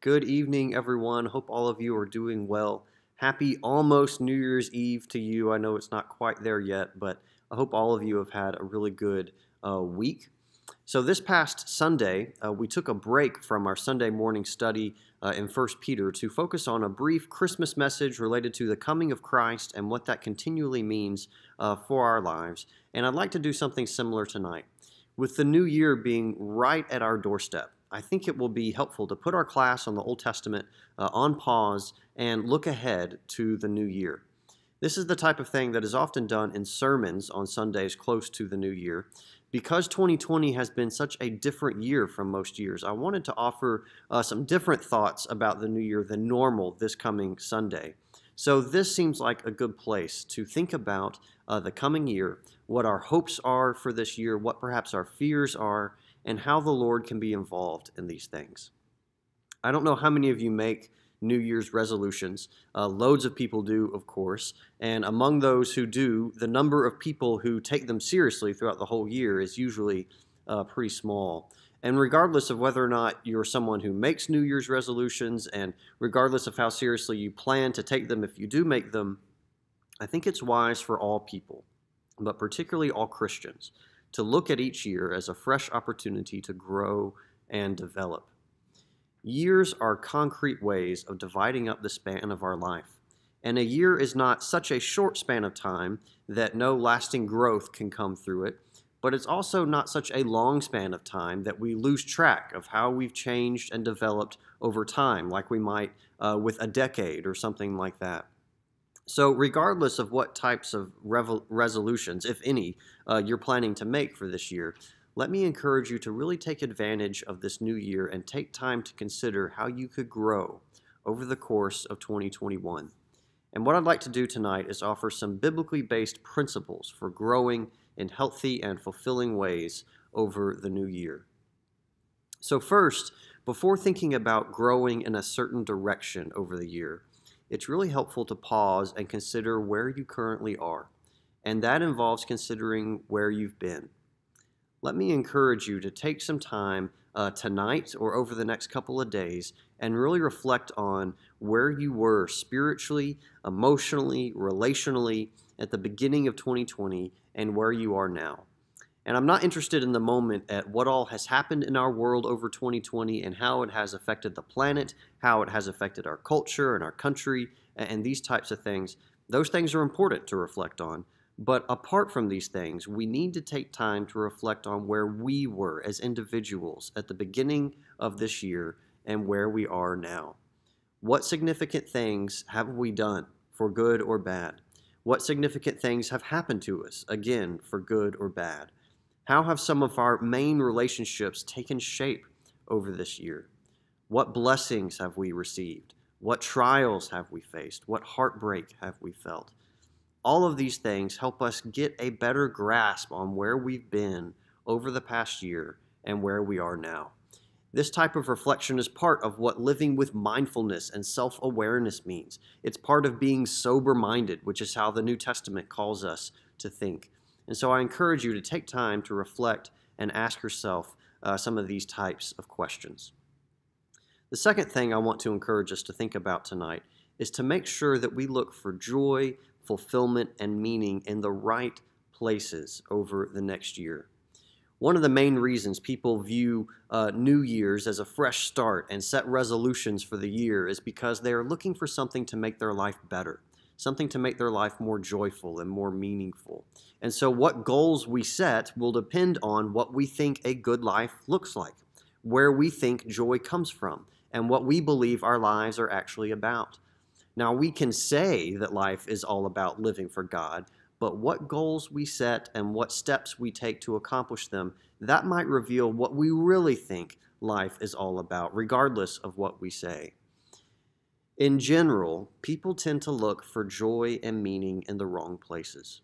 Good evening, everyone. Hope all of you are doing well. Happy almost New Year's Eve to you. I know it's not quite there yet, but I hope all of you have had a really good uh, week. So this past Sunday, uh, we took a break from our Sunday morning study uh, in 1 Peter to focus on a brief Christmas message related to the coming of Christ and what that continually means uh, for our lives. And I'd like to do something similar tonight. With the new year being right at our doorstep, I think it will be helpful to put our class on the Old Testament uh, on pause and look ahead to the new year. This is the type of thing that is often done in sermons on Sundays close to the new year. Because 2020 has been such a different year from most years, I wanted to offer uh, some different thoughts about the new year than normal this coming Sunday. So, this seems like a good place to think about uh, the coming year, what our hopes are for this year, what perhaps our fears are, and how the Lord can be involved in these things. I don't know how many of you make New Year's resolutions. Uh, loads of people do, of course. And among those who do, the number of people who take them seriously throughout the whole year is usually uh, pretty small. And regardless of whether or not you're someone who makes New Year's resolutions, and regardless of how seriously you plan to take them if you do make them, I think it's wise for all people, but particularly all Christians, to look at each year as a fresh opportunity to grow and develop. Years are concrete ways of dividing up the span of our life, and a year is not such a short span of time that no lasting growth can come through it, but it's also not such a long span of time that we lose track of how we've changed and developed over time, like we might uh, with a decade or something like that. So, regardless of what types of resolutions, if any, uh, you're planning to make for this year, let me encourage you to really take advantage of this new year and take time to consider how you could grow over the course of 2021. And what I'd like to do tonight is offer some biblically based principles for growing in healthy and fulfilling ways over the new year. So, first, before thinking about growing in a certain direction over the year, it's really helpful to pause and consider where you currently are, and that involves considering where you've been. Let me encourage you to take some time uh, tonight or over the next couple of days and really reflect on where you were spiritually, emotionally, relationally at the beginning of 2020 and where you are now. And I'm not interested in the moment at what all has happened in our world over 2020 and how it has affected the planet, how it has affected our culture and our country, and these types of things. Those things are important to reflect on. But apart from these things, we need to take time to reflect on where we were as individuals at the beginning of this year and where we are now. What significant things have we done, for good or bad? What significant things have happened to us, again, for good or bad? How have some of our main relationships taken shape over this year? What blessings have we received? What trials have we faced? What heartbreak have we felt? All of these things help us get a better grasp on where we've been over the past year and where we are now. This type of reflection is part of what living with mindfulness and self awareness means. It's part of being sober minded, which is how the New Testament calls us to think. And so I encourage you to take time to reflect and ask yourself uh, some of these types of questions. The second thing I want to encourage us to think about tonight is to make sure that we look for joy, fulfillment, and meaning in the right places over the next year. One of the main reasons people view uh, New Year's as a fresh start and set resolutions for the year is because they are looking for something to make their life better something to make their life more joyful and more meaningful. And so, what goals we set will depend on what we think a good life looks like, where we think joy comes from, and what we believe our lives are actually about. Now, we can say that life is all about living for God, but what goals we set and what steps we take to accomplish them, that might reveal what we really think life is all about, regardless of what we say. In general, people tend to look for joy and meaning in the wrong places.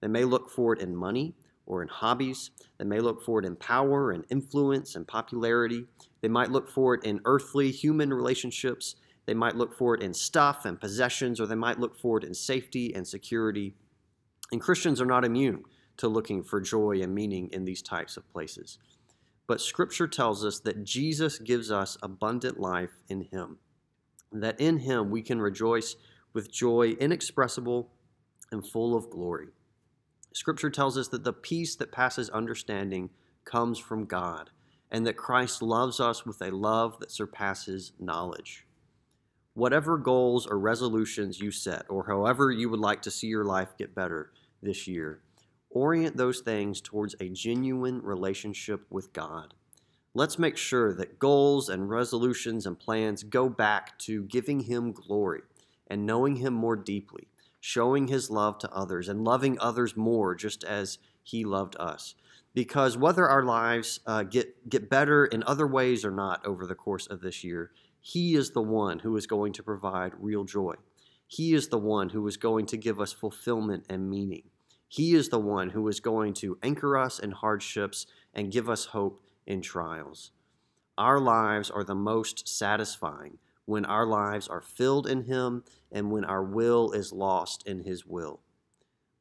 They may look for it in money or in hobbies. They may look for it in power and influence and popularity. They might look for it in earthly human relationships. They might look for it in stuff and possessions, or they might look for it in safety and security. And Christians are not immune to looking for joy and meaning in these types of places. But Scripture tells us that Jesus gives us abundant life in Him that in him we can rejoice with joy inexpressible and full of glory. Scripture tells us that the peace that passes understanding comes from God, and that Christ loves us with a love that surpasses knowledge. Whatever goals or resolutions you set, or however you would like to see your life get better this year, orient those things towards a genuine relationship with God Let's make sure that goals and resolutions and plans go back to giving Him glory and knowing Him more deeply, showing His love to others, and loving others more just as He loved us. Because whether our lives uh, get, get better in other ways or not over the course of this year, He is the one who is going to provide real joy. He is the one who is going to give us fulfillment and meaning. He is the one who is going to anchor us in hardships and give us hope in trials. Our lives are the most satisfying when our lives are filled in Him and when our will is lost in His will.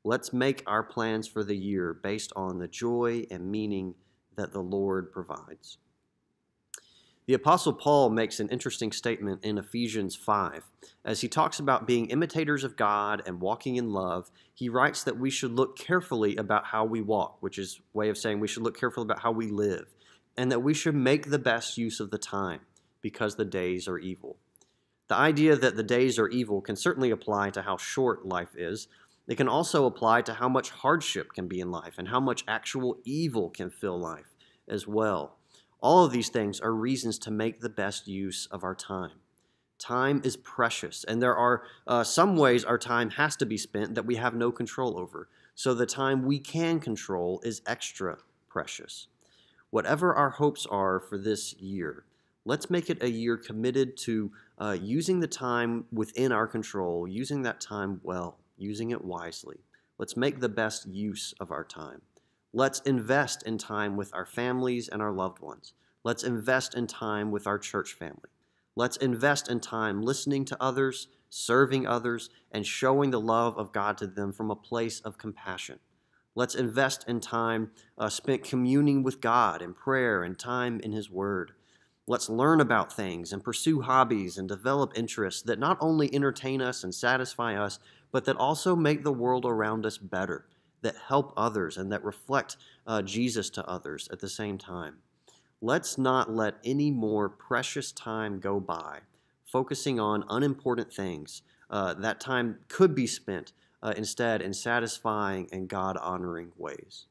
Let's make our plans for the year based on the joy and meaning that the Lord provides. The Apostle Paul makes an interesting statement in Ephesians 5. As he talks about being imitators of God and walking in love, he writes that we should look carefully about how we walk, which is way of saying we should look careful about how we live and that we should make the best use of the time because the days are evil. The idea that the days are evil can certainly apply to how short life is. It can also apply to how much hardship can be in life and how much actual evil can fill life as well. All of these things are reasons to make the best use of our time. Time is precious, and there are uh, some ways our time has to be spent that we have no control over. So the time we can control is extra precious whatever our hopes are for this year, let's make it a year committed to uh, using the time within our control, using that time well, using it wisely. Let's make the best use of our time. Let's invest in time with our families and our loved ones. Let's invest in time with our church family. Let's invest in time listening to others, serving others, and showing the love of God to them from a place of compassion. Let's invest in time uh, spent communing with God in prayer and time in His Word. Let's learn about things and pursue hobbies and develop interests that not only entertain us and satisfy us, but that also make the world around us better, that help others, and that reflect uh, Jesus to others at the same time. Let's not let any more precious time go by focusing on unimportant things. Uh, that time could be spent uh, instead in satisfying and God honoring ways.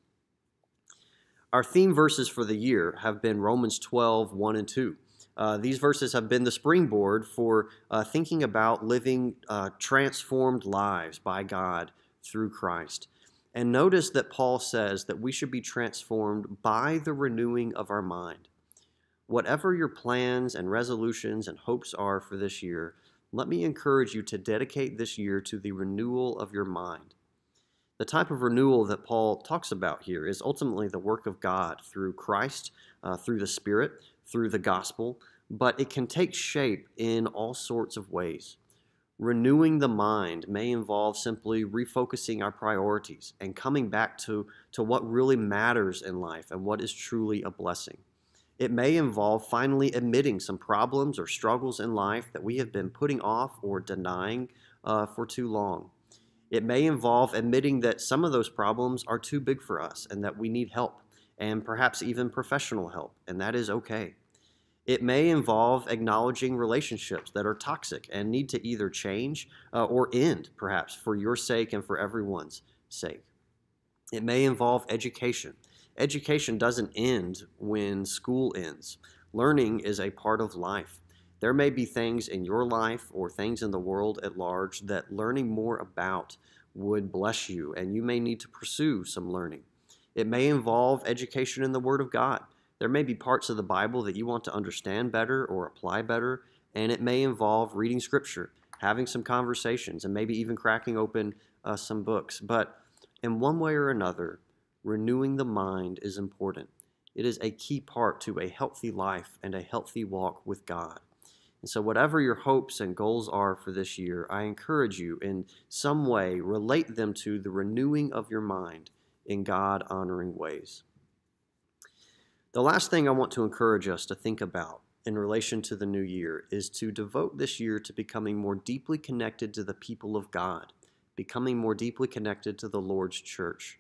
Our theme verses for the year have been Romans 12, 1 and 2. Uh, these verses have been the springboard for uh, thinking about living uh, transformed lives by God through Christ. And notice that Paul says that we should be transformed by the renewing of our mind. Whatever your plans and resolutions and hopes are for this year, let me encourage you to dedicate this year to the renewal of your mind. The type of renewal that Paul talks about here is ultimately the work of God through Christ, uh, through the Spirit, through the gospel, but it can take shape in all sorts of ways. Renewing the mind may involve simply refocusing our priorities and coming back to, to what really matters in life and what is truly a blessing. It may involve finally admitting some problems or struggles in life that we have been putting off or denying uh, for too long. It may involve admitting that some of those problems are too big for us and that we need help, and perhaps even professional help, and that is okay. It may involve acknowledging relationships that are toxic and need to either change uh, or end, perhaps, for your sake and for everyone's sake. It may involve education Education doesn't end when school ends. Learning is a part of life. There may be things in your life or things in the world at large that learning more about would bless you, and you may need to pursue some learning. It may involve education in the Word of God. There may be parts of the Bible that you want to understand better or apply better, and it may involve reading Scripture, having some conversations, and maybe even cracking open uh, some books. But in one way or another, renewing the mind is important. It is a key part to a healthy life and a healthy walk with God. And so, whatever your hopes and goals are for this year, I encourage you in some way relate them to the renewing of your mind in God honoring ways. The last thing I want to encourage us to think about in relation to the new year is to devote this year to becoming more deeply connected to the people of God, becoming more deeply connected to the Lord's church.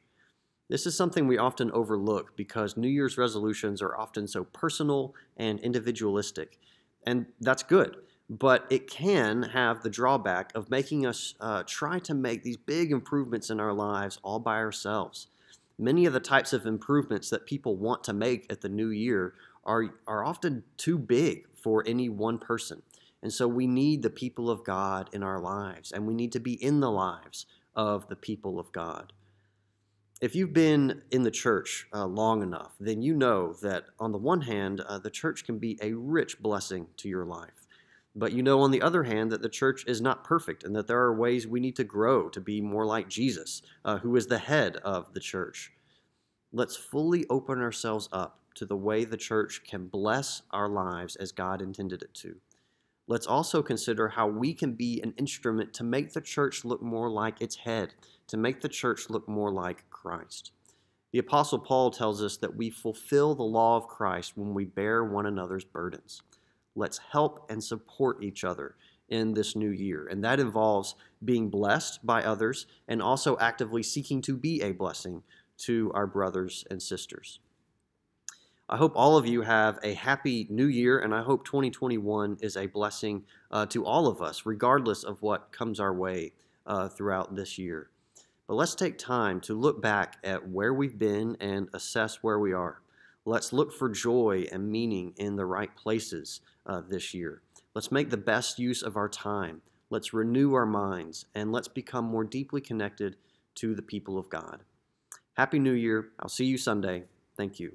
This is something we often overlook because New Year's resolutions are often so personal and individualistic, and that's good. But it can have the drawback of making us uh, try to make these big improvements in our lives all by ourselves. Many of the types of improvements that people want to make at the new year are, are often too big for any one person. And so we need the people of God in our lives, and we need to be in the lives of the people of God. If you've been in the church uh, long enough, then you know that on the one hand, uh, the church can be a rich blessing to your life. But you know, on the other hand, that the church is not perfect and that there are ways we need to grow to be more like Jesus, uh, who is the head of the church. Let's fully open ourselves up to the way the church can bless our lives as God intended it to. Let's also consider how we can be an instrument to make the church look more like its head, to make the church look more like Christ. The Apostle Paul tells us that we fulfill the law of Christ when we bear one another's burdens. Let's help and support each other in this new year. And that involves being blessed by others and also actively seeking to be a blessing to our brothers and sisters. I hope all of you have a happy new year, and I hope 2021 is a blessing uh, to all of us, regardless of what comes our way uh, throughout this year. But let's take time to look back at where we've been and assess where we are. Let's look for joy and meaning in the right places uh, this year. Let's make the best use of our time. Let's renew our minds and let's become more deeply connected to the people of God. Happy New Year. I'll see you Sunday. Thank you.